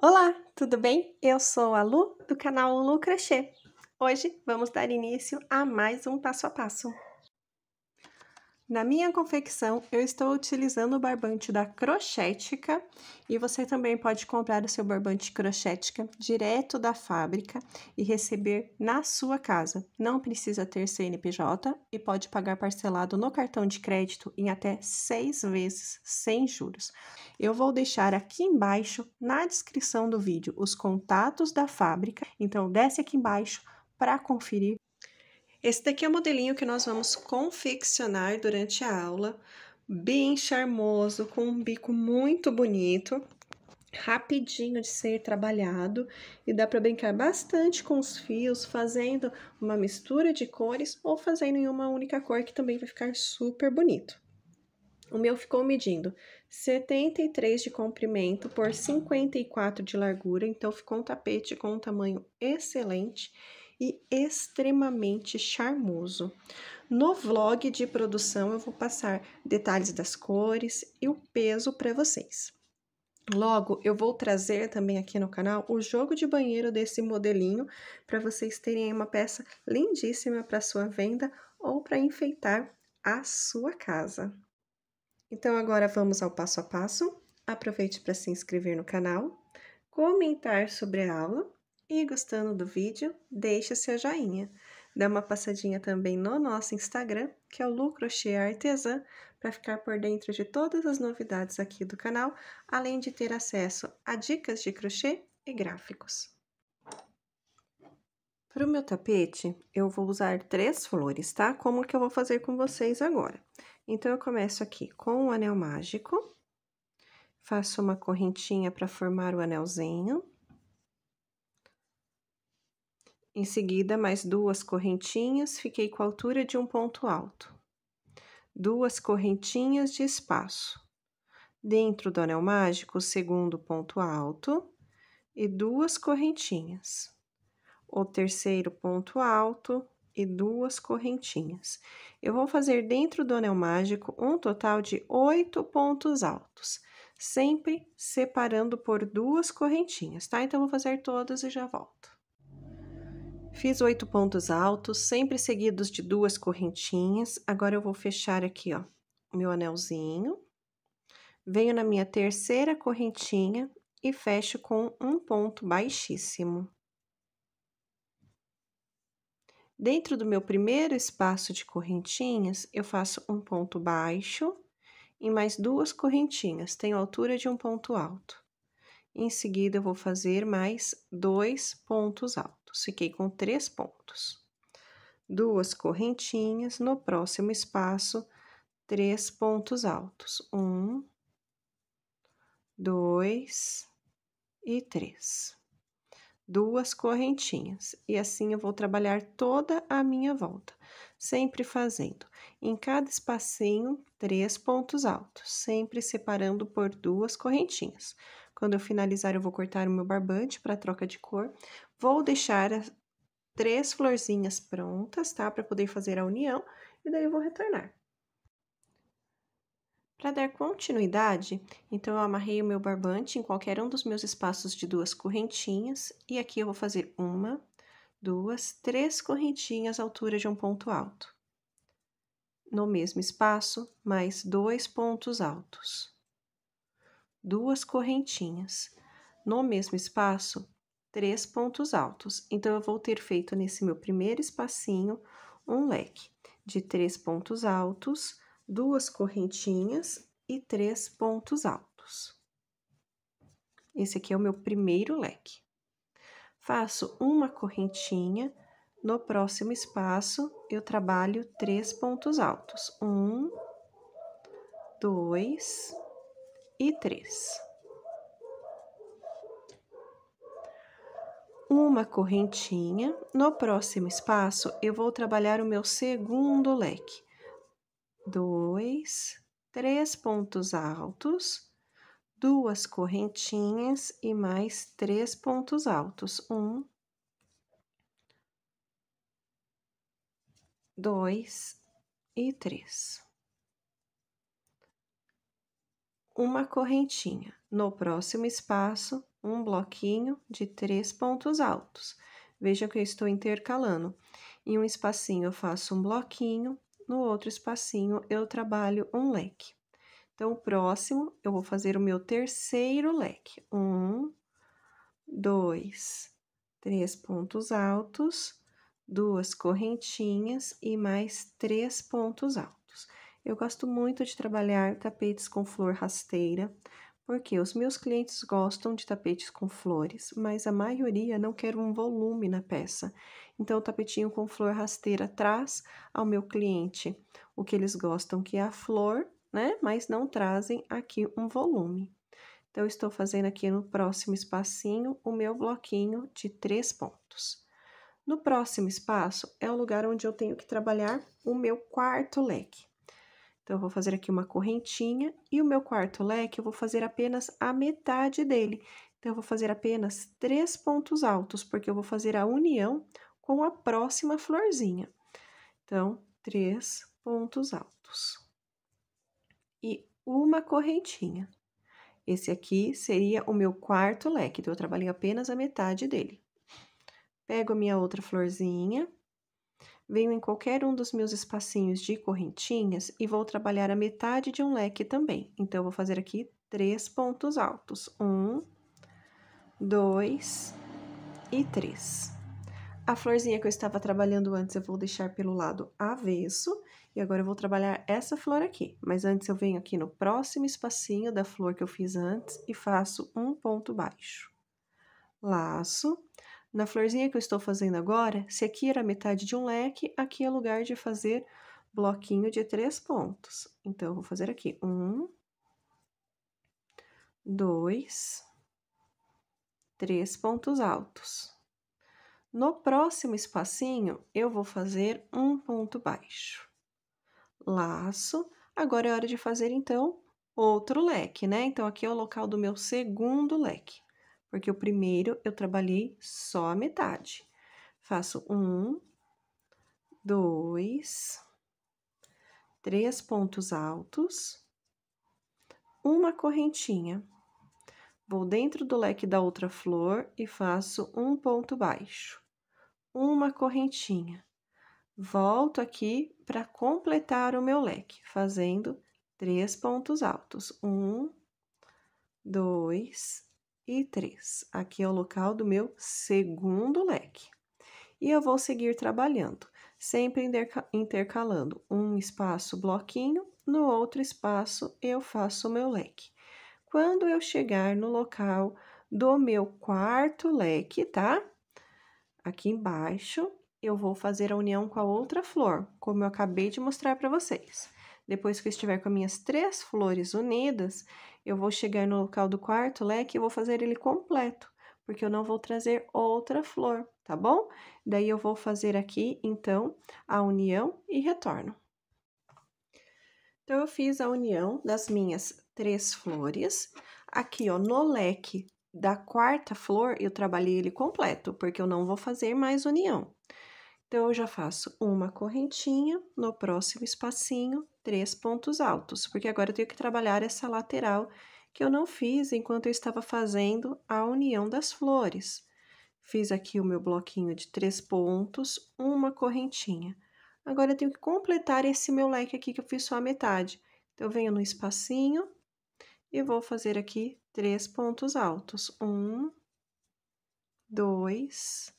Olá, tudo bem? Eu sou a Lu do canal Lu Crochê. Hoje vamos dar início a mais um passo a passo. Na minha confecção, eu estou utilizando o barbante da Crochética e você também pode comprar o seu barbante Crochética direto da fábrica e receber na sua casa. Não precisa ter CNPJ e pode pagar parcelado no cartão de crédito em até seis vezes sem juros. Eu vou deixar aqui embaixo, na descrição do vídeo, os contatos da fábrica, então desce aqui embaixo para conferir esse daqui é o modelinho que nós vamos confeccionar durante a aula, bem charmoso, com um bico muito bonito, rapidinho de ser trabalhado e dá para brincar bastante com os fios, fazendo uma mistura de cores ou fazendo em uma única cor que também vai ficar super bonito. O meu ficou medindo 73 de comprimento por 54 de largura, então ficou um tapete com um tamanho excelente e extremamente charmoso. No vlog de produção eu vou passar detalhes das cores e o peso para vocês. Logo, eu vou trazer também aqui no canal o jogo de banheiro desse modelinho para vocês terem uma peça lindíssima para sua venda ou para enfeitar a sua casa. Então agora vamos ao passo a passo. Aproveite para se inscrever no canal, comentar sobre a aula e gostando do vídeo, deixa seu joinha. Dá uma passadinha também no nosso Instagram, que é o Lucrochê Artesã, para ficar por dentro de todas as novidades aqui do canal, além de ter acesso a dicas de crochê e gráficos. Para o meu tapete, eu vou usar três flores, tá? Como que eu vou fazer com vocês agora. Então, eu começo aqui com o anel mágico, faço uma correntinha para formar o anelzinho em seguida, mais duas correntinhas, fiquei com a altura de um ponto alto. Duas correntinhas de espaço. Dentro do anel mágico, segundo ponto alto e duas correntinhas. O terceiro ponto alto e duas correntinhas. Eu vou fazer dentro do anel mágico um total de oito pontos altos, sempre separando por duas correntinhas, tá? Então, vou fazer todas e já volto. Fiz oito pontos altos, sempre seguidos de duas correntinhas. Agora, eu vou fechar aqui, ó, meu anelzinho. Venho na minha terceira correntinha e fecho com um ponto baixíssimo. Dentro do meu primeiro espaço de correntinhas, eu faço um ponto baixo e mais duas correntinhas, tenho altura de um ponto alto. Em seguida, eu vou fazer mais dois pontos altos pontos, fiquei com três pontos. Duas correntinhas, no próximo espaço, três pontos altos. Um, dois e três. Duas correntinhas. E assim eu vou trabalhar toda a minha volta, sempre fazendo. Em cada espacinho, três pontos altos, sempre separando por duas correntinhas. Quando eu finalizar, eu vou cortar o meu barbante para troca de cor. Vou deixar três florzinhas prontas, tá? Para poder fazer a união e daí eu vou retornar. Para dar continuidade, então eu amarrei o meu barbante em qualquer um dos meus espaços de duas correntinhas e aqui eu vou fazer uma, duas, três correntinhas à altura de um ponto alto. No mesmo espaço, mais dois pontos altos duas correntinhas. No mesmo espaço, três pontos altos. Então, eu vou ter feito nesse meu primeiro espacinho um leque de três pontos altos, duas correntinhas e três pontos altos. Esse aqui é o meu primeiro leque. Faço uma correntinha, no próximo espaço, eu trabalho três pontos altos. Um, dois, e 3. Uma correntinha. No próximo espaço, eu vou trabalhar o meu segundo leque. Dois, três pontos altos, duas correntinhas e mais três pontos altos. Um, dois e três. uma correntinha. No próximo espaço, um bloquinho de três pontos altos. Veja que eu estou intercalando. Em um espacinho eu faço um bloquinho, no outro espacinho eu trabalho um leque. Então, o próximo, eu vou fazer o meu terceiro leque. Um, dois, três pontos altos, duas correntinhas e mais três pontos altos. Eu gosto muito de trabalhar tapetes com flor rasteira, porque os meus clientes gostam de tapetes com flores, mas a maioria não quer um volume na peça. Então, o tapetinho com flor rasteira traz ao meu cliente o que eles gostam, que é a flor, né? Mas não trazem aqui um volume. Então, estou fazendo aqui no próximo espacinho o meu bloquinho de três pontos. No próximo espaço é o lugar onde eu tenho que trabalhar o meu quarto leque. Então, eu vou fazer aqui uma correntinha e o meu quarto leque eu vou fazer apenas a metade dele. Então, eu vou fazer apenas três pontos altos, porque eu vou fazer a união com a próxima florzinha. Então, três pontos altos. E uma correntinha. Esse aqui seria o meu quarto leque, então, eu trabalhei apenas a metade dele. Pego a minha outra florzinha, Venho em qualquer um dos meus espacinhos de correntinhas e vou trabalhar a metade de um leque também. Então, eu vou fazer aqui três pontos altos. Um, dois e três. A florzinha que eu estava trabalhando antes, eu vou deixar pelo lado avesso. E agora, eu vou trabalhar essa flor aqui. Mas antes, eu venho aqui no próximo espacinho da flor que eu fiz antes e faço um ponto baixo. Laço. Na florzinha que eu estou fazendo agora, se aqui era metade de um leque, aqui é lugar de fazer bloquinho de três pontos. Então, eu vou fazer aqui um, dois, três pontos altos. No próximo espacinho, eu vou fazer um ponto baixo. Laço. Agora é hora de fazer, então, outro leque, né? Então, aqui é o local do meu segundo leque porque o primeiro eu trabalhei só a metade. Faço um, dois, três pontos altos, uma correntinha. Vou dentro do leque da outra flor e faço um ponto baixo, uma correntinha. Volto aqui para completar o meu leque, fazendo três pontos altos. Um, dois, e 3. Aqui é o local do meu segundo leque. E eu vou seguir trabalhando, sempre intercalando um espaço bloquinho, no outro espaço eu faço o meu leque. Quando eu chegar no local do meu quarto leque, tá? Aqui embaixo, eu vou fazer a união com a outra flor, como eu acabei de mostrar para vocês. Depois que eu estiver com as minhas três flores unidas, eu vou chegar no local do quarto leque e vou fazer ele completo, porque eu não vou trazer outra flor, tá bom? Daí, eu vou fazer aqui, então, a união e retorno. Então, eu fiz a união das minhas três flores. Aqui, ó, no leque da quarta flor, eu trabalhei ele completo, porque eu não vou fazer mais união. Então, eu já faço uma correntinha, no próximo espacinho, três pontos altos, porque agora eu tenho que trabalhar essa lateral que eu não fiz enquanto eu estava fazendo a união das flores. Fiz aqui o meu bloquinho de três pontos, uma correntinha. Agora, eu tenho que completar esse meu leque aqui, que eu fiz só a metade. Então, eu venho no espacinho e vou fazer aqui três pontos altos. Um, dois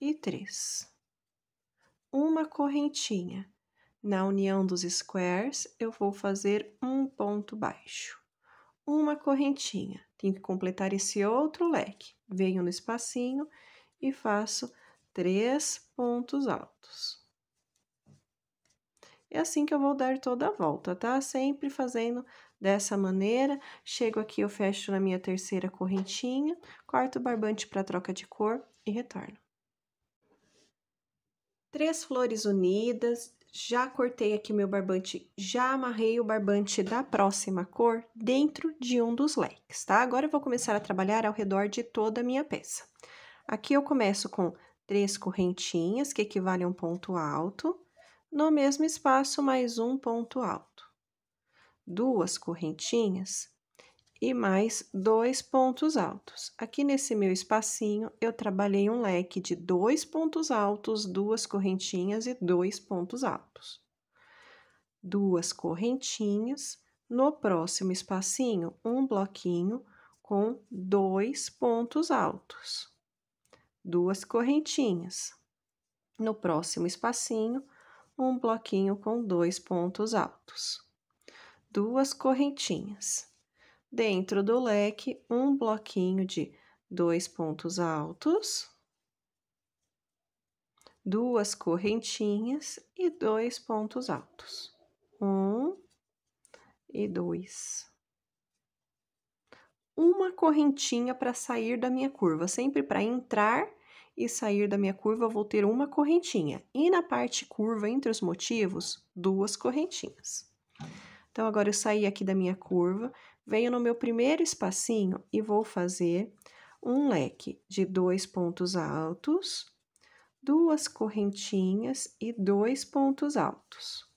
e três uma correntinha. Na união dos squares, eu vou fazer um ponto baixo. Uma correntinha. Tenho que completar esse outro leque. Venho no espacinho e faço três pontos altos. É assim que eu vou dar toda a volta, tá? Sempre fazendo dessa maneira. Chego aqui, eu fecho na minha terceira correntinha, corto o barbante para troca de cor e retorno três flores unidas, já cortei aqui meu barbante, já amarrei o barbante da próxima cor dentro de um dos leques, tá? Agora eu vou começar a trabalhar ao redor de toda a minha peça. Aqui eu começo com três correntinhas, que equivale a um ponto alto. No mesmo espaço, mais um ponto alto. Duas correntinhas, e mais dois pontos altos. Aqui nesse meu espacinho, eu trabalhei um leque de dois pontos altos, duas correntinhas e dois pontos altos. Duas correntinhas, no próximo espacinho, um bloquinho com dois pontos altos. Duas correntinhas. No próximo espacinho, um bloquinho com dois pontos altos. Duas correntinhas dentro do leque um bloquinho de dois pontos altos, duas correntinhas e dois pontos altos. Um e dois. Uma correntinha para sair da minha curva, sempre para entrar e sair da minha curva, eu vou ter uma correntinha. E na parte curva, entre os motivos, duas correntinhas. Então, agora eu saí aqui da minha curva, Venho no meu primeiro espacinho e vou fazer um leque de dois pontos altos, duas correntinhas e dois pontos altos.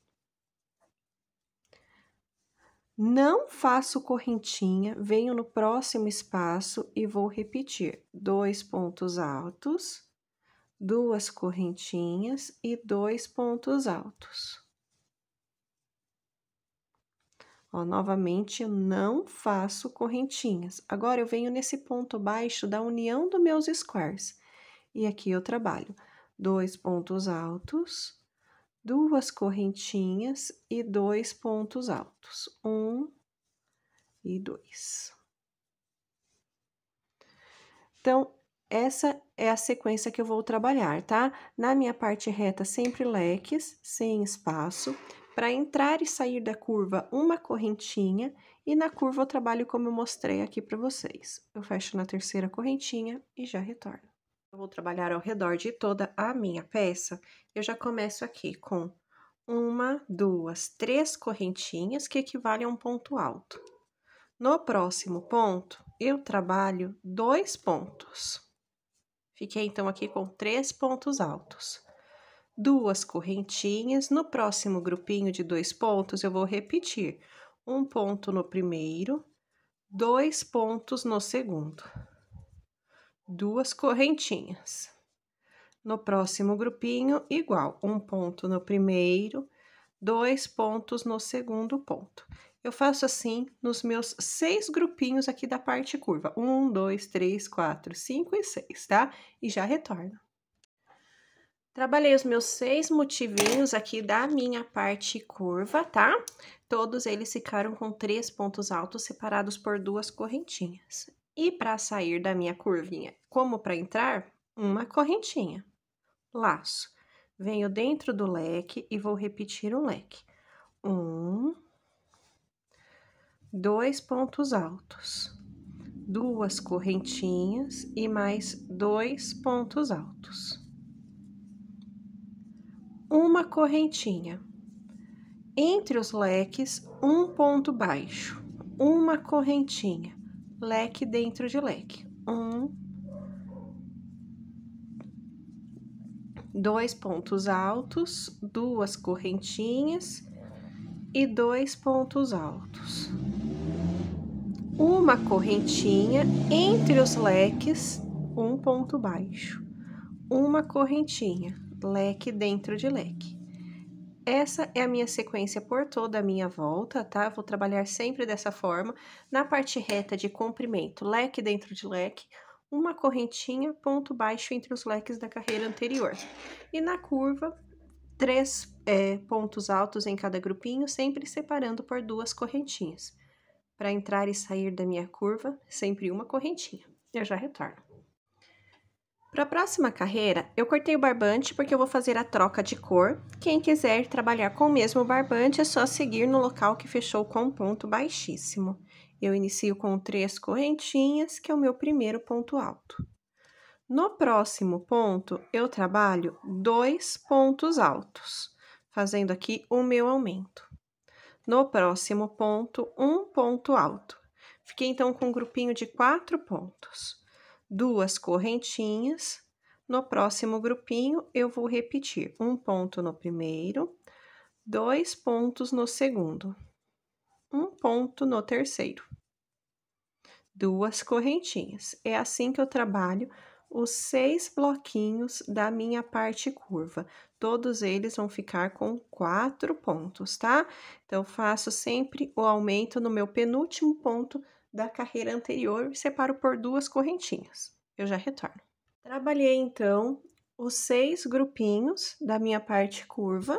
Não faço correntinha, venho no próximo espaço e vou repetir dois pontos altos, duas correntinhas e dois pontos altos. Ó, novamente, eu não faço correntinhas. Agora, eu venho nesse ponto baixo da união dos meus squares. E aqui eu trabalho dois pontos altos, duas correntinhas e dois pontos altos. Um e dois. Então, essa é a sequência que eu vou trabalhar, tá? Na minha parte reta, sempre leques, sem espaço. Para entrar e sair da curva, uma correntinha, e na curva eu trabalho como eu mostrei aqui para vocês. Eu fecho na terceira correntinha e já retorno. Eu vou trabalhar ao redor de toda a minha peça. Eu já começo aqui com uma, duas, três correntinhas que equivalem a um ponto alto. No próximo ponto, eu trabalho dois pontos. Fiquei, então, aqui com três pontos altos duas correntinhas. No próximo grupinho de dois pontos, eu vou repetir. Um ponto no primeiro, dois pontos no segundo. Duas correntinhas. No próximo grupinho, igual. Um ponto no primeiro, dois pontos no segundo ponto. Eu faço assim nos meus seis grupinhos aqui da parte curva. Um, dois, três, quatro, cinco e seis, tá? E já retorno. Trabalhei os meus seis motivinhos aqui da minha parte curva, tá? Todos eles ficaram com três pontos altos separados por duas correntinhas. E para sair da minha curvinha, como para entrar, uma correntinha. Laço. Venho dentro do leque e vou repetir um leque. Um, dois pontos altos, duas correntinhas e mais dois pontos altos uma correntinha. Entre os leques, um ponto baixo, uma correntinha, leque dentro de leque. Um, dois pontos altos, duas correntinhas e dois pontos altos. Uma correntinha entre os leques, um ponto baixo, uma correntinha, leque dentro de leque. Essa é a minha sequência por toda a minha volta, tá? Eu vou trabalhar sempre dessa forma. Na parte reta de comprimento, leque dentro de leque, uma correntinha, ponto baixo entre os leques da carreira anterior. E na curva, três é, pontos altos em cada grupinho, sempre separando por duas correntinhas. Para entrar e sair da minha curva, sempre uma correntinha. Eu já retorno. Para a próxima carreira, eu cortei o barbante porque eu vou fazer a troca de cor. Quem quiser trabalhar com o mesmo barbante, é só seguir no local que fechou com um ponto baixíssimo. Eu inicio com três correntinhas, que é o meu primeiro ponto alto. No próximo ponto, eu trabalho dois pontos altos, fazendo aqui o meu aumento. No próximo ponto, um ponto alto. Fiquei, então, com um grupinho de quatro pontos duas correntinhas. No próximo grupinho, eu vou repetir um ponto no primeiro, dois pontos no segundo, um ponto no terceiro, duas correntinhas. É assim que eu trabalho os seis bloquinhos da minha parte curva. Todos eles vão ficar com quatro pontos, tá? Então, faço sempre o aumento no meu penúltimo ponto da carreira anterior e separo por duas correntinhas. Eu já retorno. Trabalhei então os seis grupinhos da minha parte curva,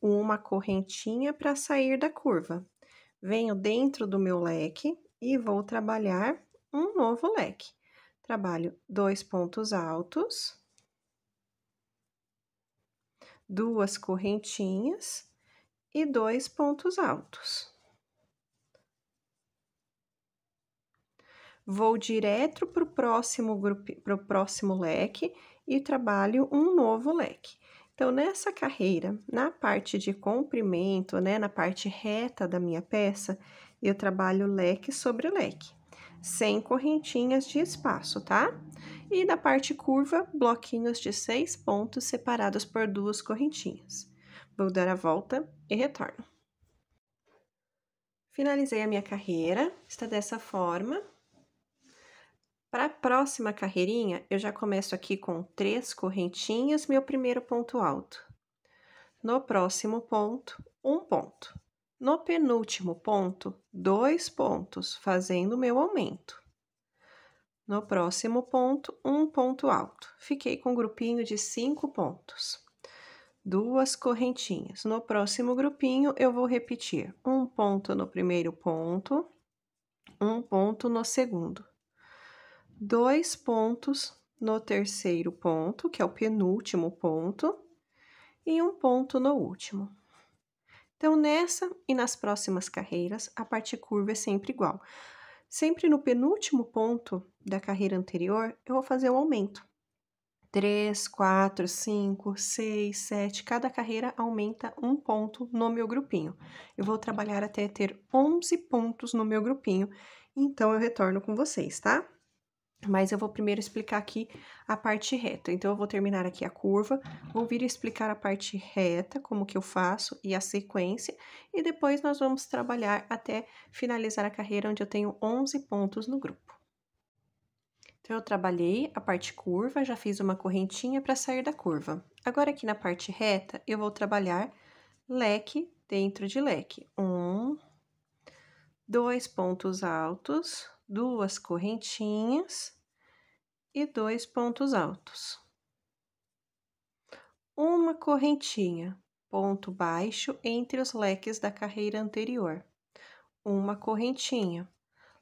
uma correntinha para sair da curva. Venho dentro do meu leque e vou trabalhar um novo leque. Trabalho dois pontos altos, duas correntinhas e dois pontos altos. vou direto para o próximo grupo, para o próximo leque e trabalho um novo leque. Então, nessa carreira, na parte de comprimento, né, na parte reta da minha peça, eu trabalho leque sobre leque, sem correntinhas de espaço, tá? E na parte curva, bloquinhos de seis pontos separados por duas correntinhas. Vou dar a volta e retorno. Finalizei a minha carreira, está dessa forma, para a próxima carreirinha, eu já começo aqui com três correntinhas, meu primeiro ponto alto. No próximo ponto, um ponto. No penúltimo ponto, dois pontos, fazendo meu aumento. No próximo ponto, um ponto alto. Fiquei com um grupinho de cinco pontos. Duas correntinhas. No próximo grupinho, eu vou repetir um ponto no primeiro ponto, um ponto no segundo dois pontos no terceiro ponto, que é o penúltimo ponto, e um ponto no último. Então, nessa e nas próximas carreiras, a parte curva é sempre igual. Sempre no penúltimo ponto da carreira anterior, eu vou fazer o um aumento. 3, 4, 5, 6, 7, cada carreira aumenta um ponto no meu grupinho. Eu vou trabalhar até ter 11 pontos no meu grupinho, então eu retorno com vocês, tá? Mas eu vou primeiro explicar aqui a parte reta. Então, eu vou terminar aqui a curva, vou vir explicar a parte reta, como que eu faço e a sequência. E depois nós vamos trabalhar até finalizar a carreira, onde eu tenho 11 pontos no grupo. Então, eu trabalhei a parte curva, já fiz uma correntinha para sair da curva. Agora, aqui na parte reta, eu vou trabalhar leque dentro de leque. Um, dois pontos altos duas correntinhas e dois pontos altos. Uma correntinha, ponto baixo entre os leques da carreira anterior. Uma correntinha,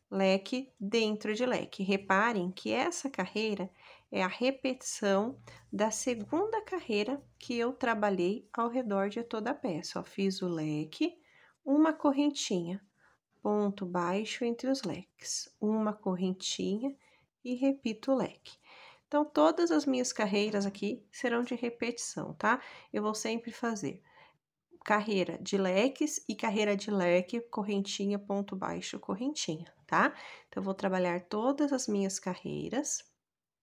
leque dentro de leque. Reparem que essa carreira é a repetição da segunda carreira que eu trabalhei ao redor de toda a peça. Ó, fiz o leque, uma correntinha, ponto baixo entre os leques, uma correntinha e repito o leque. Então, todas as minhas carreiras aqui serão de repetição, tá? Eu vou sempre fazer carreira de leques e carreira de leque, correntinha, ponto baixo, correntinha, tá? Então, eu vou trabalhar todas as minhas carreiras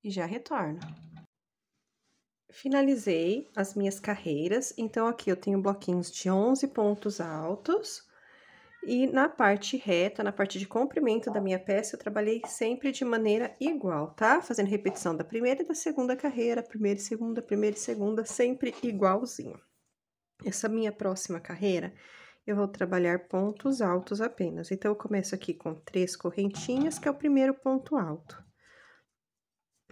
e já retorno. Finalizei as minhas carreiras, então aqui eu tenho bloquinhos de 11 pontos altos, e na parte reta, na parte de comprimento da minha peça, eu trabalhei sempre de maneira igual, tá? Fazendo repetição da primeira e da segunda carreira, primeira e segunda, primeira e segunda, sempre igualzinho. Essa minha próxima carreira, eu vou trabalhar pontos altos apenas. Então, eu começo aqui com três correntinhas, que é o primeiro ponto alto.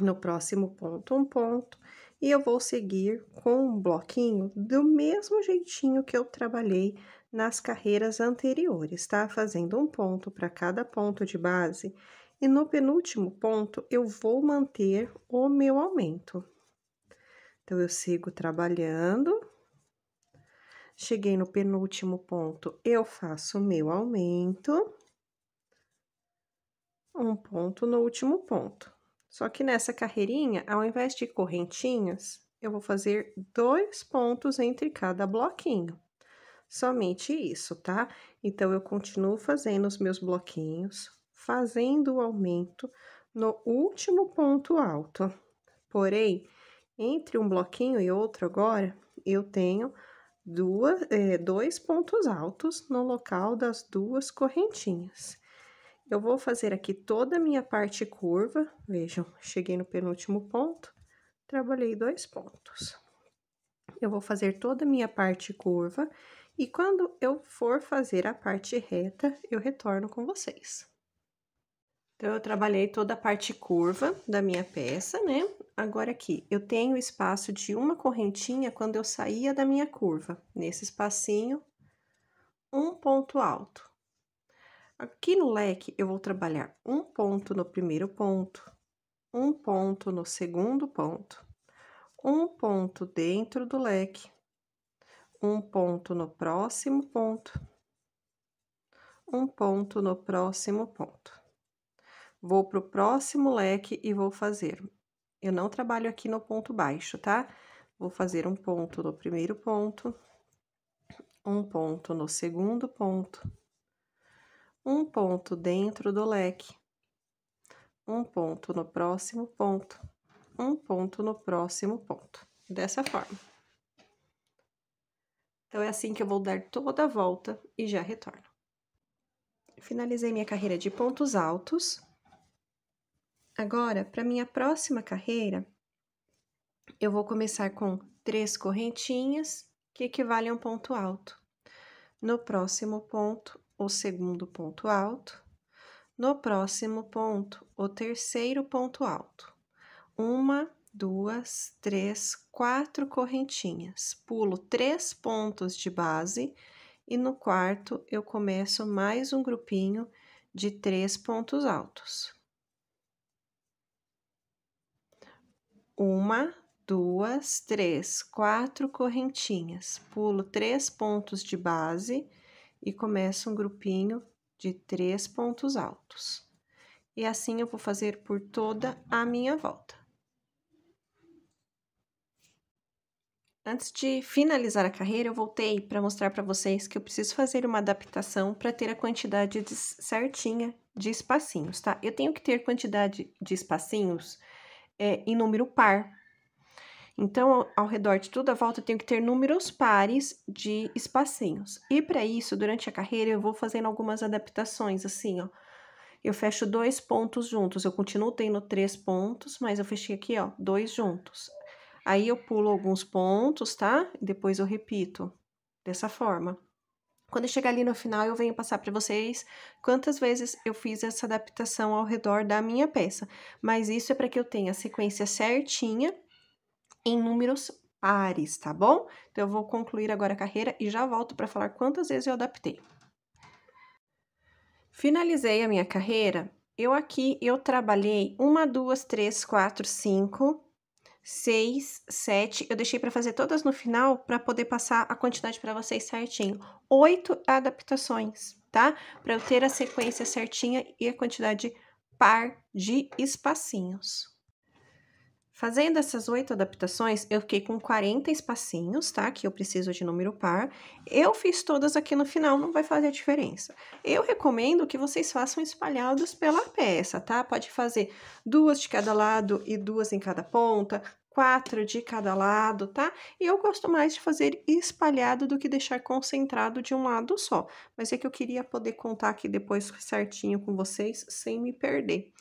No próximo ponto, um ponto. E eu vou seguir com um bloquinho do mesmo jeitinho que eu trabalhei nas carreiras anteriores, tá? Fazendo um ponto para cada ponto de base. E no penúltimo ponto, eu vou manter o meu aumento. Então, eu sigo trabalhando. Cheguei no penúltimo ponto, eu faço o meu aumento. Um ponto no último ponto. Só que nessa carreirinha, ao invés de correntinhas, eu vou fazer dois pontos entre cada bloquinho somente isso, tá? Então, eu continuo fazendo os meus bloquinhos, fazendo o aumento no último ponto alto. Porém, entre um bloquinho e outro agora, eu tenho duas, é, dois pontos altos no local das duas correntinhas. Eu vou fazer aqui toda a minha parte curva, vejam, cheguei no penúltimo ponto, trabalhei dois pontos. Eu vou fazer toda a minha parte curva e quando eu for fazer a parte reta, eu retorno com vocês. Então, eu trabalhei toda a parte curva da minha peça, né? Agora aqui, eu tenho espaço de uma correntinha quando eu saía da minha curva. Nesse espacinho, um ponto alto. Aqui no leque, eu vou trabalhar um ponto no primeiro ponto, um ponto no segundo ponto, um ponto dentro do leque, um ponto no próximo ponto, um ponto no próximo ponto. Vou para o próximo leque e vou fazer. Eu não trabalho aqui no ponto baixo, tá? Vou fazer um ponto no primeiro ponto, um ponto no segundo ponto, um ponto dentro do leque, um ponto no próximo ponto, um ponto no próximo ponto. Dessa forma. Então, é assim que eu vou dar toda a volta e já retorno. Finalizei minha carreira de pontos altos. Agora, para minha próxima carreira, eu vou começar com três correntinhas que equivalem a um ponto alto. No próximo ponto, o segundo ponto alto. No próximo ponto, o terceiro ponto alto. Uma, duas, três, quatro correntinhas. Pulo três pontos de base e no quarto eu começo mais um grupinho de três pontos altos. Uma, duas, três, quatro correntinhas. Pulo três pontos de base e começo um grupinho de três pontos altos. E assim eu vou fazer por toda a minha volta. Antes de finalizar a carreira, eu voltei para mostrar para vocês que eu preciso fazer uma adaptação para ter a quantidade de certinha de espacinhos, tá? Eu tenho que ter quantidade de espacinhos é, em número par. Então, ao, ao redor de toda a volta, eu tenho que ter números pares de espacinhos. E para isso, durante a carreira, eu vou fazendo algumas adaptações, assim, ó. Eu fecho dois pontos juntos, eu continuo tendo três pontos, mas eu fechei aqui, ó, dois juntos. Aí, eu pulo alguns pontos, tá? depois eu repito dessa forma. Quando chegar ali no final, eu venho passar para vocês quantas vezes eu fiz essa adaptação ao redor da minha peça. Mas isso é para que eu tenha a sequência certinha em números pares, tá bom? Então, eu vou concluir agora a carreira e já volto para falar quantas vezes eu adaptei. Finalizei a minha carreira. Eu aqui, eu trabalhei uma, duas, três, quatro, cinco, seis, sete. Eu deixei para fazer todas no final para poder passar a quantidade para vocês certinho. Oito adaptações, tá? Para eu ter a sequência certinha e a quantidade par de espacinhos. Fazendo essas oito adaptações, eu fiquei com 40 espacinhos, tá? Que eu preciso de número par. Eu fiz todas aqui no final, não vai fazer diferença. Eu recomendo que vocês façam espalhados pela peça, tá? Pode fazer duas de cada lado e duas em cada ponta, quatro de cada lado, tá? E eu gosto mais de fazer espalhado do que deixar concentrado de um lado só. Mas é que eu queria poder contar aqui depois certinho com vocês, sem me perder.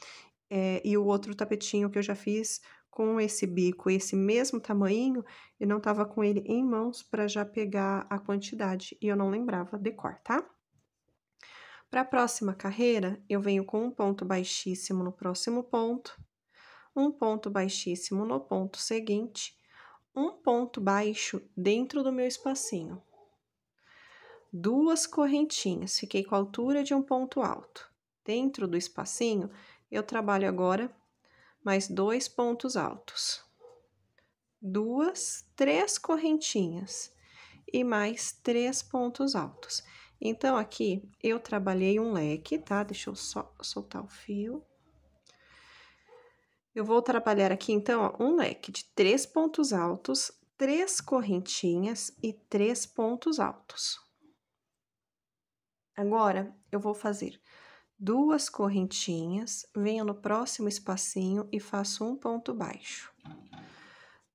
É, e o outro tapetinho que eu já fiz com esse bico esse mesmo tamanho, eu não tava com ele em mãos para já pegar a quantidade e eu não lembrava de cor, tá? Para a próxima carreira, eu venho com um ponto baixíssimo no próximo ponto, um ponto baixíssimo no ponto seguinte, um ponto baixo dentro do meu espacinho, duas correntinhas, fiquei com a altura de um ponto alto. Dentro do espacinho, eu trabalho agora mais dois pontos altos, duas, três correntinhas e mais três pontos altos. Então, aqui eu trabalhei um leque, tá? Deixa eu só soltar o fio. Eu vou trabalhar aqui, então, ó, um leque de três pontos altos, três correntinhas e três pontos altos. Agora, eu vou fazer duas correntinhas, venho no próximo espacinho e faço um ponto baixo.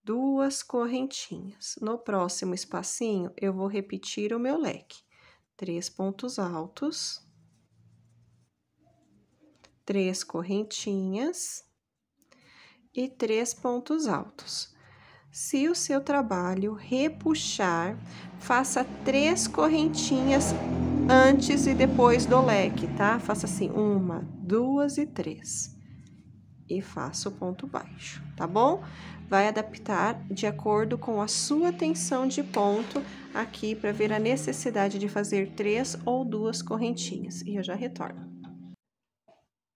Duas correntinhas. No próximo espacinho, eu vou repetir o meu leque. Três pontos altos. Três correntinhas. E três pontos altos. Se o seu trabalho repuxar, faça três correntinhas antes e depois do leque, tá? Faça assim, uma, duas e três. E faça o ponto baixo, tá bom? Vai adaptar de acordo com a sua tensão de ponto aqui para ver a necessidade de fazer três ou duas correntinhas. E eu já retorno.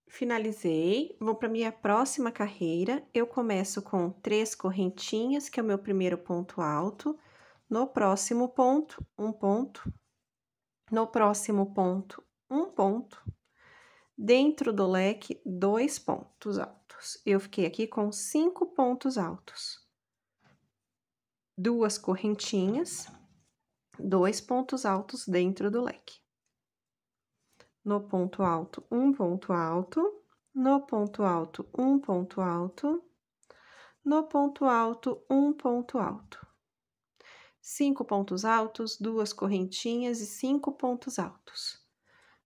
Finalizei, vou para minha próxima carreira. Eu começo com três correntinhas, que é o meu primeiro ponto alto. No próximo ponto, um ponto, no próximo ponto, um ponto. Dentro do leque, dois pontos altos. Eu fiquei aqui com cinco pontos altos. Duas correntinhas, dois pontos altos dentro do leque. No ponto alto, um ponto alto. No ponto alto, um ponto alto. No ponto alto, um ponto alto cinco pontos altos, duas correntinhas e cinco pontos altos.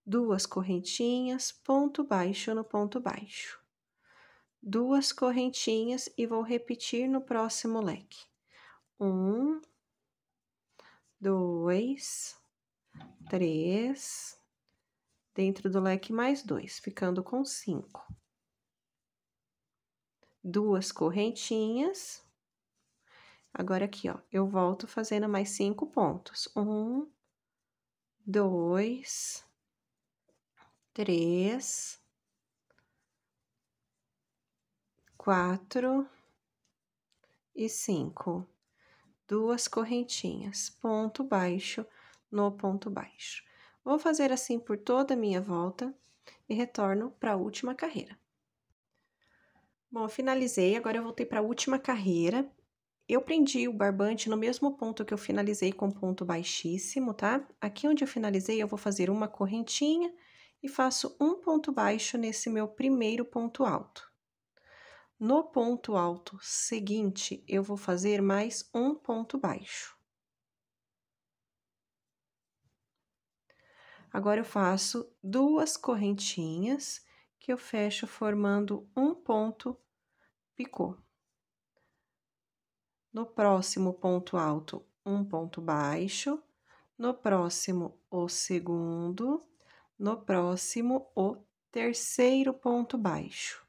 Duas correntinhas, ponto baixo no ponto baixo. Duas correntinhas e vou repetir no próximo leque. Um, dois, três, dentro do leque mais dois, ficando com cinco. Duas correntinhas Agora, aqui, ó, eu volto fazendo mais cinco pontos. Um, dois, três, quatro e cinco. Duas correntinhas, ponto baixo no ponto baixo. Vou fazer assim por toda a minha volta e retorno para a última carreira. Bom, finalizei, agora eu voltei para a última carreira eu prendi o barbante no mesmo ponto que eu finalizei com ponto baixíssimo, tá? Aqui onde eu finalizei, eu vou fazer uma correntinha e faço um ponto baixo nesse meu primeiro ponto alto. No ponto alto seguinte, eu vou fazer mais um ponto baixo. Agora, eu faço duas correntinhas que eu fecho formando um ponto picô no próximo ponto alto, um ponto baixo, no próximo, o segundo, no próximo, o terceiro ponto baixo.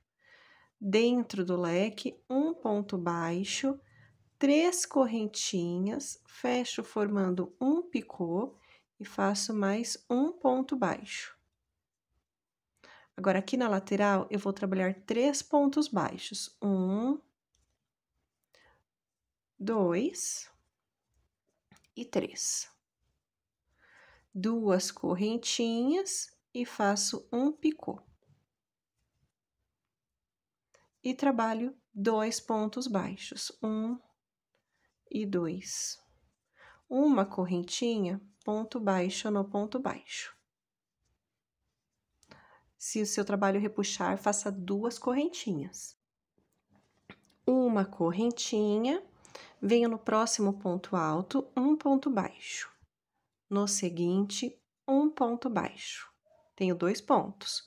Dentro do leque, um ponto baixo, três correntinhas, fecho formando um picô e faço mais um ponto baixo. Agora, aqui na lateral, eu vou trabalhar três pontos baixos. Um, dois e três. Duas correntinhas e faço um picô. E trabalho dois pontos baixos, um e dois. Uma correntinha, ponto baixo no ponto baixo. Se o seu trabalho repuxar, faça duas correntinhas. Uma correntinha venho no próximo ponto alto, um ponto baixo. No seguinte, um ponto baixo. Tenho dois pontos.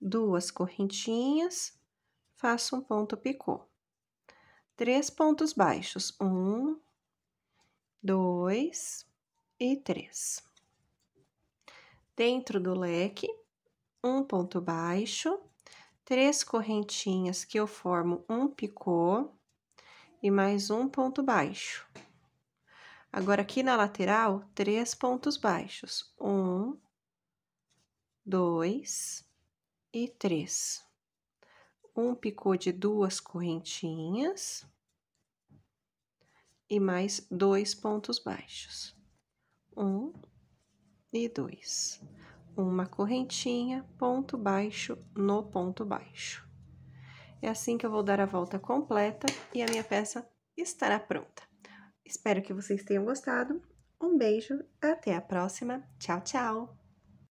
Duas correntinhas, faço um ponto picô. Três pontos baixos. Um, dois e três. Dentro do leque, um ponto baixo, três correntinhas que eu formo um picô e mais um ponto baixo. Agora, aqui na lateral, três pontos baixos. Um, dois e três. Um picô de duas correntinhas e mais dois pontos baixos. Um e dois. Uma correntinha, ponto baixo no ponto baixo. É assim que eu vou dar a volta completa e a minha peça estará pronta. Espero que vocês tenham gostado. Um beijo, até a próxima. Tchau, tchau!